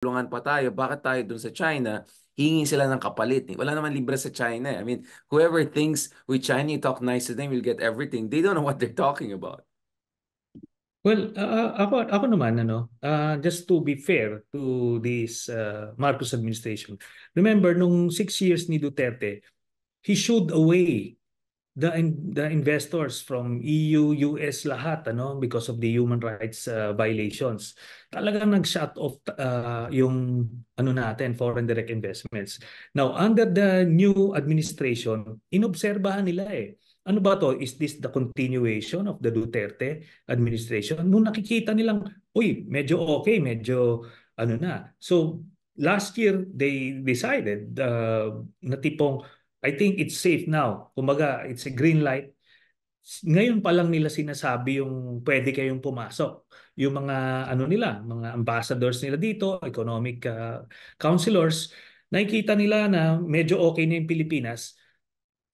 tulungan pa tayo, bakit tayo dun sa China, hingi sila ng kapalit. Eh. Wala naman libre sa China. Eh. I mean, whoever thinks with China, you talk nice to them, you'll get everything. They don't know what they're talking about. Well, uh, ako, ako naman, ano, uh, just to be fair to this uh, Marcos administration, remember, nung six years ni Duterte, he showed a way the in, the investors from EU, US lahat ano because of the human rights uh, violations. Talagang nag-shut off uh, yung ano natin foreign direct investments. Now under the new administration, inobserbahan nila eh. Ano ba to? Is this the continuation of the Duterte administration? Nung nakikita nilang, uy, medyo okay, medyo ano na. So last year they decided uh, na tipong I think it's safe now. Kumaga, it's a green light. Ngayon pa lang nila sinasabi yung pwede kayong pumasok. Yung mga ano nila, mga ambassadors nila dito, economic uh, counselors, nakikita nila na medyo okay na yung Pilipinas.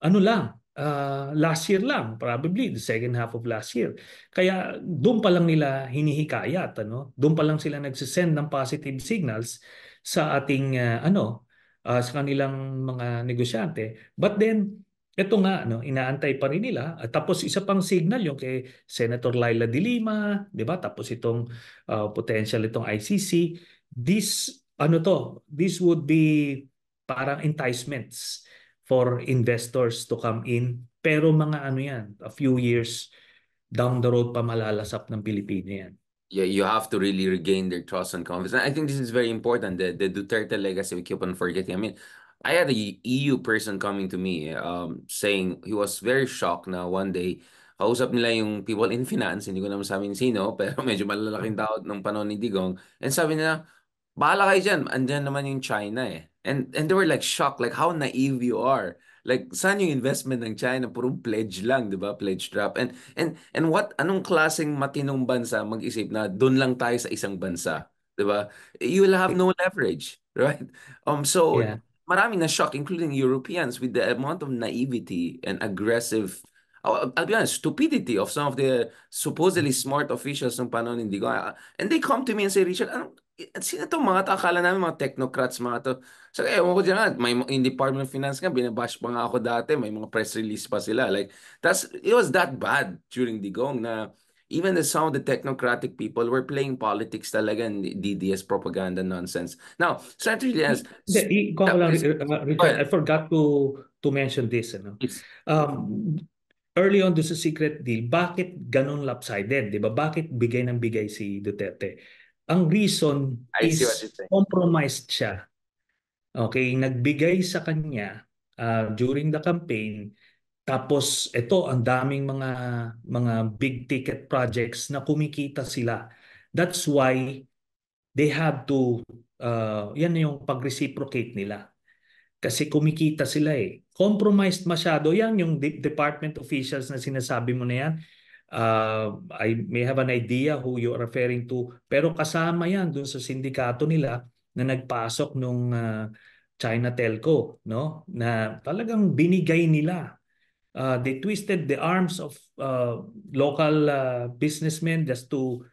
Ano lang, uh, last year lang, probably the second half of last year. Kaya doon pa lang nila hinihikayat, ano? Doon pa lang sila nagsisend ng positive signals sa ating uh, ano, uh, sa kanilang mga negosyante. But then, ito nga, no, inaantay pa rin nila. At tapos isa pang signal yung kay Senator Laila de Lima, di ba? Tapos itong uh, potential itong ICC. This, ano to, this would be parang enticements for investors to come in. Pero mga ano yan, a few years down the road pa malalasap ng Pilipino yan. Yeah, you have to really regain their trust and confidence. And I think this is very important. The, the Duterte legacy we keep on forgetting. I mean, I had a EU person coming to me um, saying he was very shocked Now one day, kausap nila yung people in finance, hindi ko naman sabihin sino, pero medyo malalaking mm. tao nung panahon ni Digong. And sabi nila, bahala kayo dyan, andyan naman yung China eh. And, and they were like shocked, like how naive you are. Like saan yung investment ng China? Puro pledge lang, 'di ba? Pledge drop. And and and what anong klaseng matinong bansa mag-isip na doon lang tayo sa isang bansa, 'di ba? You will have no leverage, right? Um so yeah. maraming na shock including Europeans with the amount of naivety and aggressive oh, I'll be honest, stupidity of some of the supposedly smart officials ng panon hindi ko. Ah, and they come to me and say, Richard, anong, sino to mga takala Akala namin mga technocrats mga to. So, eh, ewan ko dyan May, in Department of Finance nga, binabash pa nga ako dati. May mga press release pa sila. Like, that's, it was that bad during Digong na even the some of the technocratic people were playing politics talaga and DDS propaganda nonsense. Now, Senator Diaz... The, ko I forgot to to mention this. Ano? Um, early on do sa secret deal, bakit ganun lopsided? Di ba? Bakit bigay ng bigay si Duterte? Ang reason I is compromised siya. Okay, nagbigay sa kanya uh, during the campaign tapos ito ang daming mga mga big ticket projects na kumikita sila. That's why they have to uh, yan yung pag-reciprocate nila. Kasi kumikita sila eh. Compromised masyado yan yung de- department officials na sinasabi mo na yan uh, I may have an idea who you are referring to, pero kasama yan dun sa sindikato nila na nagpasok nung uh, China Telco, no? na talagang binigay nila. Uh, they twisted the arms of uh, local uh, businessmen just to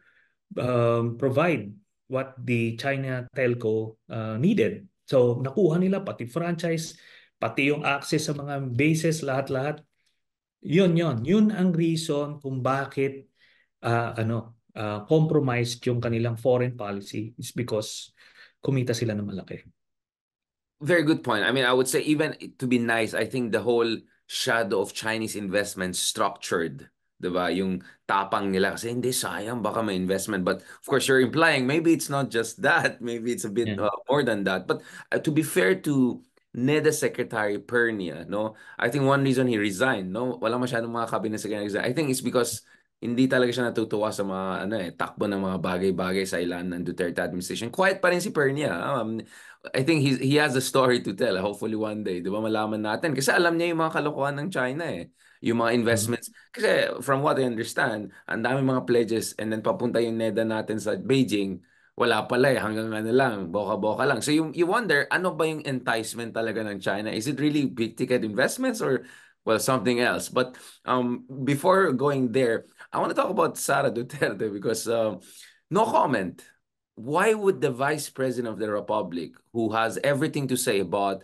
um, provide what the China Telco uh, needed. So nakuha nila pati franchise, pati yung access sa mga bases, lahat-lahat yun yun, yun ang reason kung bakit uh, ano uh, compromised yung kanilang foreign policy is because kumita sila ng malaki. Very good point. I mean, I would say even to be nice, I think the whole shadow of Chinese investment structured 'di ba? Yung tapang nila kasi hindi sayang baka may investment but of course you're implying maybe it's not just that, maybe it's a bit yeah. uh, more than that. But uh, to be fair to NEDA Secretary Pernia, no? I think one reason he resigned, no? Wala masyadong mga cabinet secretaries. I think it's because hindi talaga siya natutuwa sa mga ano eh, takbo ng mga bagay-bagay sa ilan ng Duterte administration. Quiet pa rin si Pernia. Um, I think he, he has a story to tell. Hopefully one day, di ba, malaman natin. Kasi alam niya yung mga kalokohan ng China eh. Yung mga mm-hmm. investments. Kasi from what I understand, ang dami mga pledges and then papunta yung NEDA natin sa Beijing wala pala eh, hanggang ano lang, boka-boka lang. So you, you wonder, ano ba yung enticement talaga ng China? Is it really big-ticket investments or, well, something else? But um, before going there, I want to talk about Sara Duterte because uh, no comment. Why would the Vice President of the Republic, who has everything to say about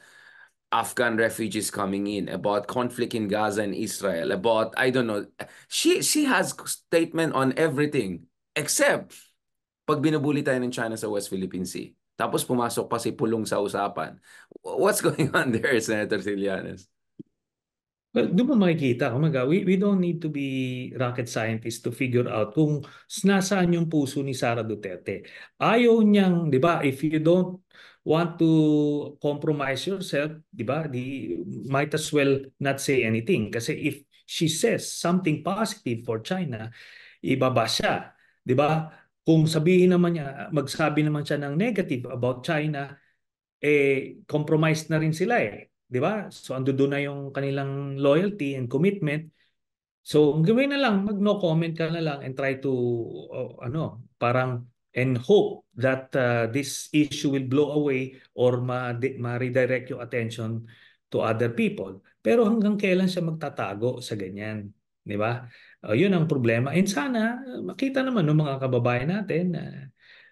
Afghan refugees coming in, about conflict in Gaza and Israel, about, I don't know, she, she has statement on everything except pag binubuli tayo ng China sa West Philippine Sea. Tapos pumasok pa si Pulong sa usapan. What's going on there, Senator Silianes? Well, doon mo makikita, kumaga, we, we don't need to be rocket scientists to figure out kung nasaan yung puso ni Sara Duterte. Ayaw niyang, di ba, if you don't want to compromise yourself, di ba, di, might as well not say anything. Kasi if she says something positive for China, ibaba siya. Di ba? Kung sabihin naman niya, magsabi naman siya ng negative about China, eh compromised na rin sila eh. 'Di ba? So ando doon na yung kanilang loyalty and commitment. So ang gawin na lang, mag no comment ka na lang and try to oh, ano, parang and hope that uh, this issue will blow away or ma, ma redirect your attention to other people. Pero hanggang kailan siya magtatago sa ganyan? Di ba? Uh, yun ang problema. And sana, eh, makita naman ng mga kababayan natin na uh,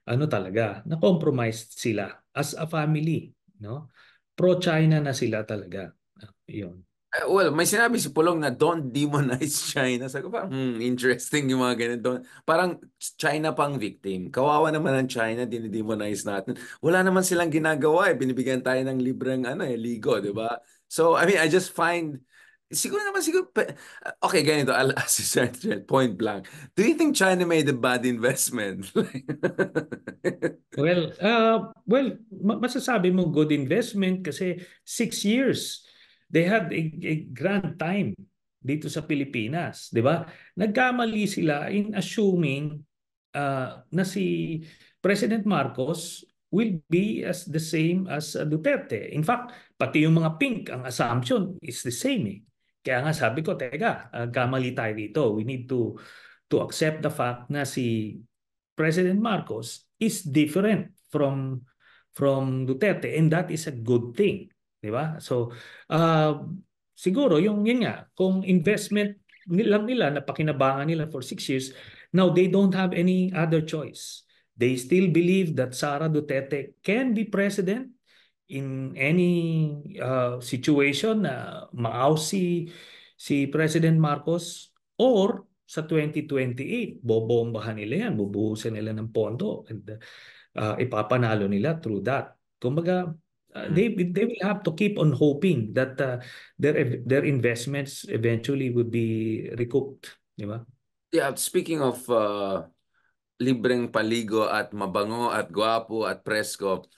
ano talaga, na compromised sila as a family. No? Pro-China na sila talaga. Uh, yun. Uh, well, may sinabi si Pulong na don't demonize China. Sabi ko parang, hmm, interesting yung mga ganun. Don't, parang China pang victim. Kawawa naman ang China, dinidemonize natin. Wala naman silang ginagawa eh. Binibigyan tayo ng libreng ano eh, ligo, di ba? So, I mean, I just find Siguro naman, siguro, okay, ganito, I'll ask you, Sergeant, point blank. Do you think China made a bad investment? well, uh, well, masasabi mong good investment kasi six years, they had a, a grand time dito sa Pilipinas, di ba? Nagkamali sila in assuming uh, na si President Marcos will be as the same as uh, Duterte. In fact, pati yung mga pink, ang assumption is the same eh. Kaya nga sabi ko, teka, uh, ah, kamali tayo dito. We need to to accept the fact na si President Marcos is different from from Duterte and that is a good thing, 'di ba? So, uh, siguro yung yun nga, kung investment nilang nila na pakinabangan nila for six years, now they don't have any other choice. They still believe that Sara Duterte can be president in any uh, situation na maaw si, si President Marcos or sa 2028, bobombahan nila yan, bubuhusin nila ng pondo and uh, ipapanalo nila through that. Kumbaga, uh, they, hmm. they will have to keep on hoping that uh, their, their investments eventually would be recouped. Di ba? Yeah, speaking of uh, libreng paligo at mabango at guwapo at presko,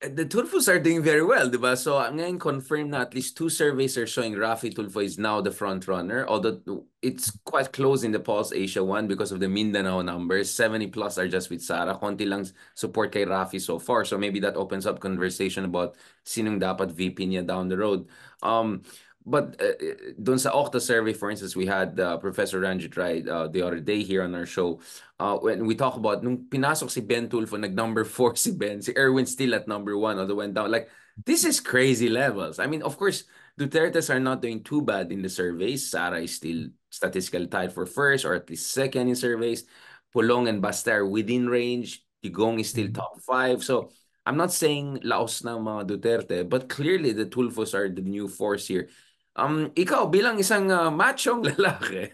the Tulfos are doing very well, I'm So, to confirm that at least two surveys are showing Rafi Tulfo is now the front runner, although it's quite close in the Pulse Asia one because of the Mindanao numbers. 70 plus are just with Sara. Konti lang support kay Rafi so far. So, maybe that opens up conversation about sinung dapat VP niya down the road. Um, but uh, uh, dun sa Okta survey, for instance, we had uh, Professor Ranjit Rai uh, the other day here on our show. Uh, when we talk about, nung pinasok si Ben Tulfo, nag-number 4 si Ben, si Erwin still at number 1, although went down. Like, this is crazy levels. I mean, of course, Dutertes are not doing too bad in the surveys. Sara is still statistically tied for first or at least second in surveys. Polong and Bastar are within range. Tigong is still mm-hmm. top five. So, I'm not saying laos na mga Duterte, but clearly the Tulfos are the new force here. Um, ikaw bilang isang uh, machong lalaki,